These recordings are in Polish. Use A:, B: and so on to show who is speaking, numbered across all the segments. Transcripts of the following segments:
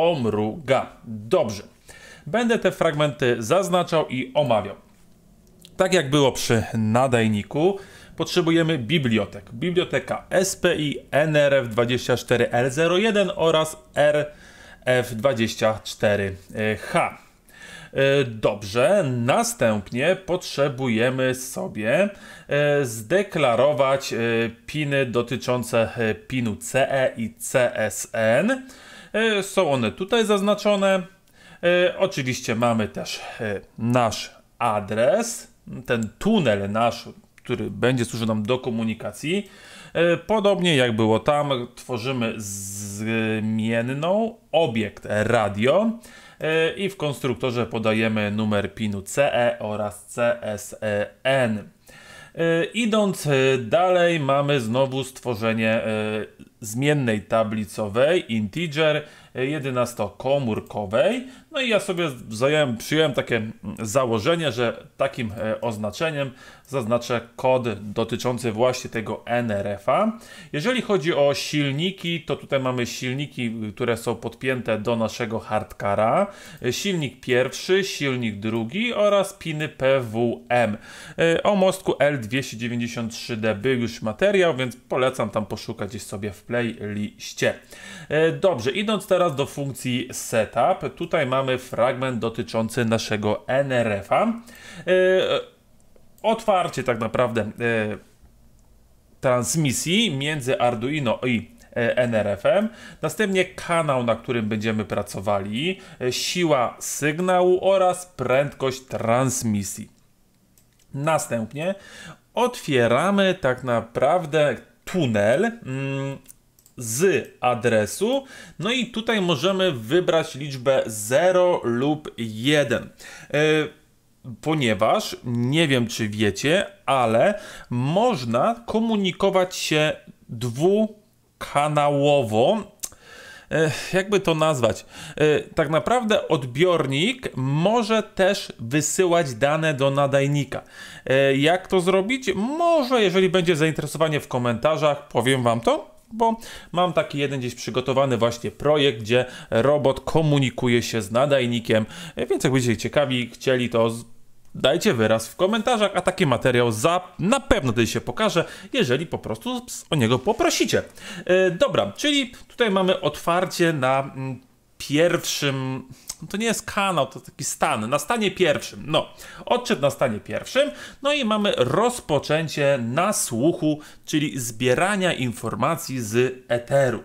A: omruga. Dobrze. Będę te fragmenty zaznaczał i omawiał. Tak jak było przy nadajniku, potrzebujemy bibliotek. Biblioteka SPI NRF24R01 oraz RF24H. E, dobrze, następnie potrzebujemy sobie e, zdeklarować e, piny dotyczące pinu CE i CSN E, są one tutaj zaznaczone. E, oczywiście mamy też e, nasz adres, ten tunel nasz, który będzie służył nam do komunikacji. Podobnie jak było tam, tworzymy zmienną obiekt radio i w konstruktorze podajemy numer pinu CE oraz CSN. Idąc dalej, mamy znowu stworzenie zmiennej tablicowej integer 11-komórkowej. No i ja sobie zająłem, przyjąłem takie założenie, że takim e, oznaczeniem zaznaczę kod dotyczący właśnie tego NRF-a. Jeżeli chodzi o silniki, to tutaj mamy silniki, które są podpięte do naszego hardcara. E, silnik pierwszy, silnik drugi oraz piny PWM. E, o mostku L293D był już materiał, więc polecam tam poszukać gdzieś sobie w playliście. Dobrze, idąc teraz teraz do funkcji setup. Tutaj mamy fragment dotyczący naszego NRF-a. E, otwarcie tak naprawdę e, transmisji między Arduino i e, NRF-em, następnie kanał, na którym będziemy pracowali, siła sygnału oraz prędkość transmisji. Następnie otwieramy tak naprawdę tunel mm, z adresu. No i tutaj możemy wybrać liczbę 0 lub 1. E, ponieważ nie wiem, czy wiecie, ale można komunikować się dwukanałowo e, jakby to nazwać? E, tak naprawdę odbiornik może też wysyłać dane do nadajnika. Jak to zrobić? Może, jeżeli będzie zainteresowanie w komentarzach, powiem Wam to bo mam taki jeden gdzieś przygotowany właśnie projekt, gdzie robot komunikuje się z nadajnikiem, e, więc jak będziecie ciekawi, chcieli to dajcie wyraz w komentarzach, a taki materiał za na pewno tutaj się pokaże, jeżeli po prostu o niego poprosicie. Yy, dobra, czyli tutaj mamy otwarcie na mm, pierwszym no to nie jest kanał, to taki stan, na stanie pierwszym. No, odczyt na stanie pierwszym, no i mamy rozpoczęcie na słuchu, czyli zbierania informacji z eteru.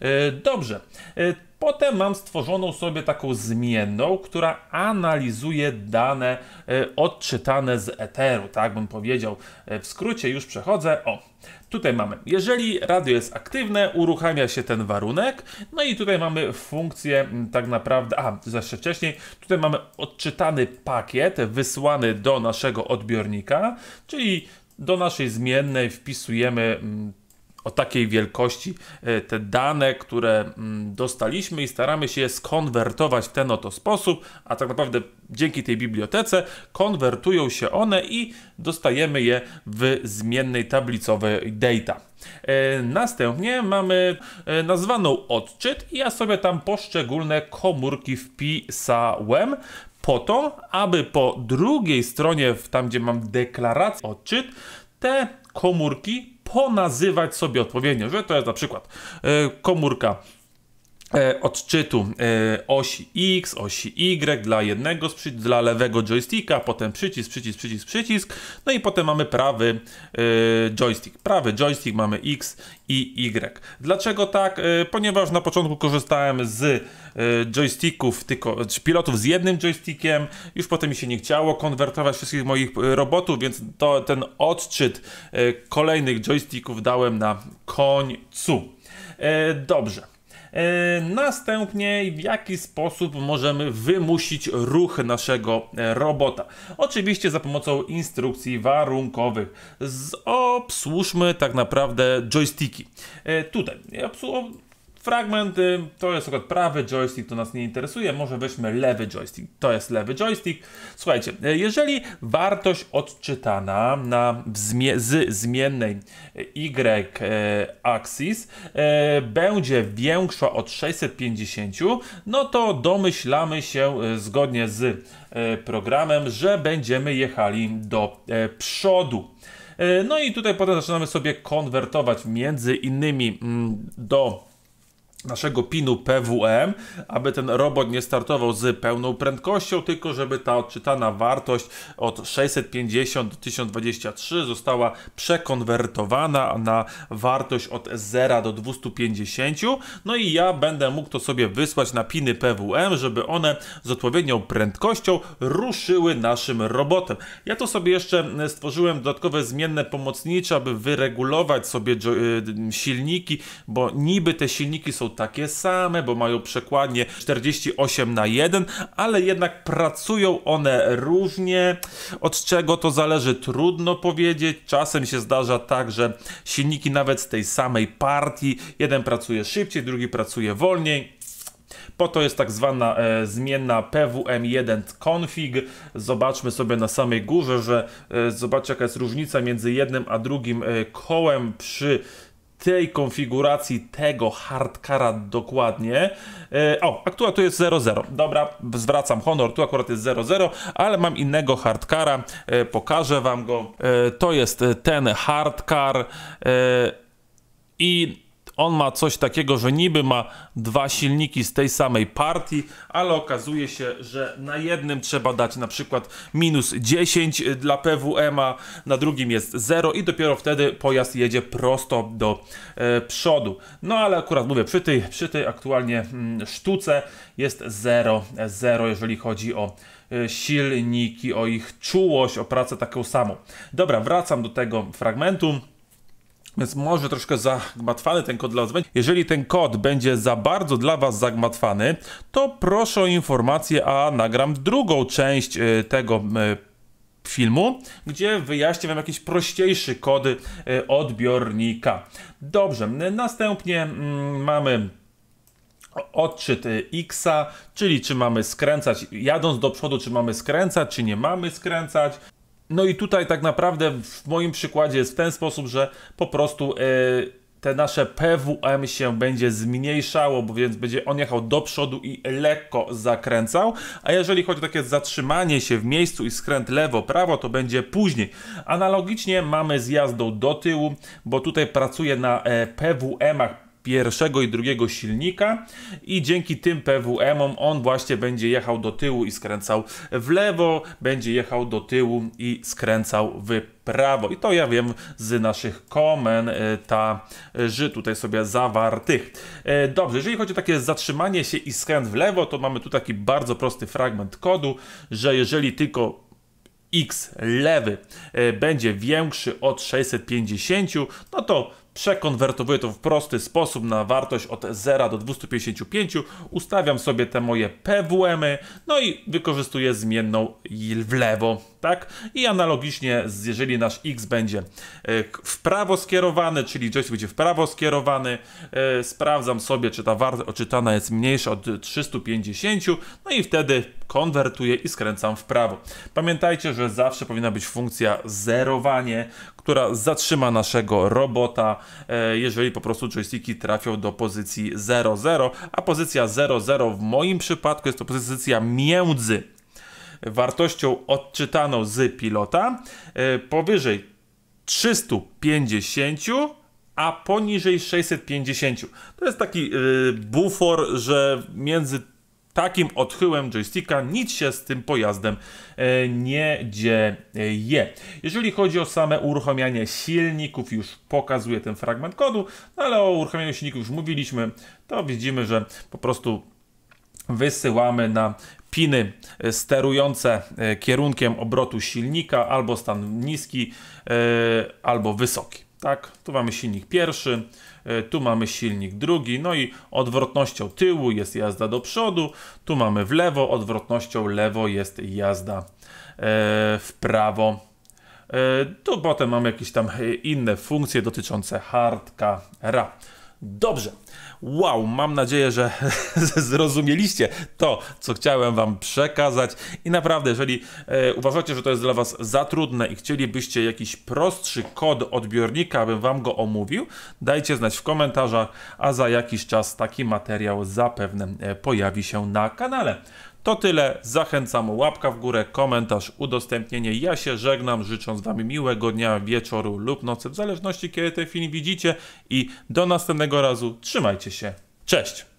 A: E, dobrze. E, Potem mam stworzoną sobie taką zmienną, która analizuje dane e, odczytane z eteru, tak bym powiedział. E, w skrócie już przechodzę. O, Tutaj mamy, jeżeli radio jest aktywne, uruchamia się ten warunek, no i tutaj mamy funkcję tak naprawdę, a jeszcze wcześniej, tutaj mamy odczytany pakiet wysłany do naszego odbiornika, czyli do naszej zmiennej wpisujemy o takiej wielkości e, te dane, które mm, dostaliśmy i staramy się je skonwertować w ten oto sposób, a tak naprawdę dzięki tej bibliotece konwertują się one i dostajemy je w zmiennej tablicowej data. E, następnie mamy e, nazwaną odczyt i ja sobie tam poszczególne komórki wpisałem po to, aby po drugiej stronie, tam gdzie mam deklarację odczyt, te komórki ponazywać sobie odpowiednio, że to jest na przykład e, komórka E, odczytu e, osi X, osi Y dla jednego, dla lewego joysticka, potem przycisk, przycisk, przycisk, przycisk, no i potem mamy prawy e, joystick. Prawy joystick mamy X i Y. Dlaczego tak? Ponieważ na początku korzystałem z joysticków, tylko, czy pilotów z jednym joystickiem, już potem mi się nie chciało konwertować wszystkich moich robotów, więc to, ten odczyt kolejnych joysticków dałem na końcu. Dobrze. E, następnie w jaki sposób możemy wymusić ruch naszego e, robota. Oczywiście za pomocą instrukcji warunkowych. Z obsłużmy tak naprawdę joysticki. E, tutaj fragmenty to jest akurat prawy joystick, to nas nie interesuje, może weźmy lewy joystick. To jest lewy joystick. Słuchajcie, e, jeżeli wartość odczytana na zmie z zmiennej e, Y e, axis będzie większa od 650, no to domyślamy się zgodnie z programem, że będziemy jechali do przodu. No i tutaj potem zaczynamy sobie konwertować między innymi mm, do naszego pinu PWM, aby ten robot nie startował z pełną prędkością, tylko żeby ta odczytana wartość od 650 do 1023 została przekonwertowana na wartość od 0 do 250. No i ja będę mógł to sobie wysłać na piny PWM, żeby one z odpowiednią prędkością ruszyły naszym robotem. Ja to sobie jeszcze stworzyłem dodatkowe zmienne pomocnicze, aby wyregulować sobie y, silniki, bo niby te silniki są takie same, bo mają przekładnie 48 na 1, ale jednak pracują one różnie. Od czego to zależy, trudno powiedzieć. Czasem się zdarza tak, że silniki nawet z tej samej partii, jeden pracuje szybciej, drugi pracuje wolniej. Po to jest tak zwana e, zmienna PWM1 config. Zobaczmy sobie na samej górze, że e, zobaczcie jaka jest różnica między jednym a drugim e, kołem przy tej konfiguracji tego hardcara dokładnie. E, o, aktualnie tu jest 0.0. Dobra, zwracam honor, tu akurat jest 0.0, ale mam innego hardcara, e, pokażę wam go. E, to jest ten hardcar i on ma coś takiego, że niby ma dwa silniki z tej samej partii, ale okazuje się, że na jednym trzeba dać na przykład minus 10 dla PWM, a na drugim jest 0 i dopiero wtedy pojazd jedzie prosto do e, przodu. No ale akurat mówię, przy tej, przy tej aktualnie mm, sztuce jest 0, 0 jeżeli chodzi o e, silniki, o ich czułość, o pracę taką samą. Dobra, wracam do tego fragmentu. Więc może troszkę zagmatwany ten kod dla Was będzie. Jeżeli ten kod będzie za bardzo dla Was zagmatwany, to proszę o informację, a nagram drugą część e, tego e, filmu, gdzie wyjaśnię Wam jakieś prościejszy kody e, odbiornika. Dobrze, następnie mamy odczyt X, czyli czy mamy skręcać jadąc do przodu, czy mamy skręcać, czy nie mamy skręcać. No i tutaj tak naprawdę w moim przykładzie jest w ten sposób, że po prostu e, te nasze PWM się będzie zmniejszało, bo więc będzie on jechał do przodu i lekko zakręcał, a jeżeli chodzi o takie zatrzymanie się w miejscu i skręt lewo-prawo, to będzie później. Analogicznie mamy z jazdą do tyłu, bo tutaj pracuję na e, PWM-ach pierwszego i drugiego silnika i dzięki tym PWM-om on właśnie będzie jechał do tyłu i skręcał w lewo, będzie jechał do tyłu i skręcał w prawo. I to ja wiem z naszych komen, e, ta, e, ży tutaj sobie zawartych. E, dobrze, jeżeli chodzi o takie zatrzymanie się i skręt w lewo, to mamy tu taki bardzo prosty fragment kodu, że jeżeli tylko x lewy będzie większy od 650, no to przekonwertowuję to w prosty sposób na wartość od 0 do 255, ustawiam sobie te moje PWM-y, no i wykorzystuję zmienną w lewo, tak? I analogicznie, jeżeli nasz X będzie e, w prawo skierowany, czyli joystick będzie w prawo skierowany, e, sprawdzam sobie, czy ta wartość odczytana jest mniejsza od 350, no i wtedy konwertuję i skręcam w prawo. Pamiętajcie, że zawsze powinna być funkcja zerowanie, która zatrzyma naszego robota, e, jeżeli po prostu joysticki trafią do pozycji 00, a pozycja 00 w moim przypadku jest to pozycja między wartością odczytaną z pilota e, powyżej 350 a poniżej 650. To jest taki y, bufor, że między takim odchyłem joysticka nic się z tym pojazdem e, nie dzieje. Jeżeli chodzi o same uruchamianie silników, już pokazuję ten fragment kodu, no ale o uruchamianiu silników już mówiliśmy, to widzimy, że po prostu wysyłamy na piny e, sterujące e, kierunkiem obrotu silnika albo stan niski, albo wysoki. Tak, tu mamy silnik pierwszy, E, tu mamy silnik drugi, no i odwrotnością tyłu jest jazda do przodu, tu mamy w lewo, odwrotnością lewo jest jazda e, w prawo. E, tu potem mamy jakieś tam inne funkcje dotyczące hardka ra. Dobrze. Wow, mam nadzieję, że zrozumieliście to, co chciałem Wam przekazać. I naprawdę, jeżeli e, uważacie, że to jest dla Was za trudne i chcielibyście jakiś prostszy kod odbiornika, abym Wam go omówił, dajcie znać w komentarzach, a za jakiś czas taki materiał zapewne e, pojawi się na kanale. To tyle, zachęcam łapka w górę, komentarz, udostępnienie. Ja się żegnam, życząc Wam miłego dnia, wieczoru lub nocy, w zależności kiedy ten film widzicie i do następnego razu. Trzymajcie się, cześć!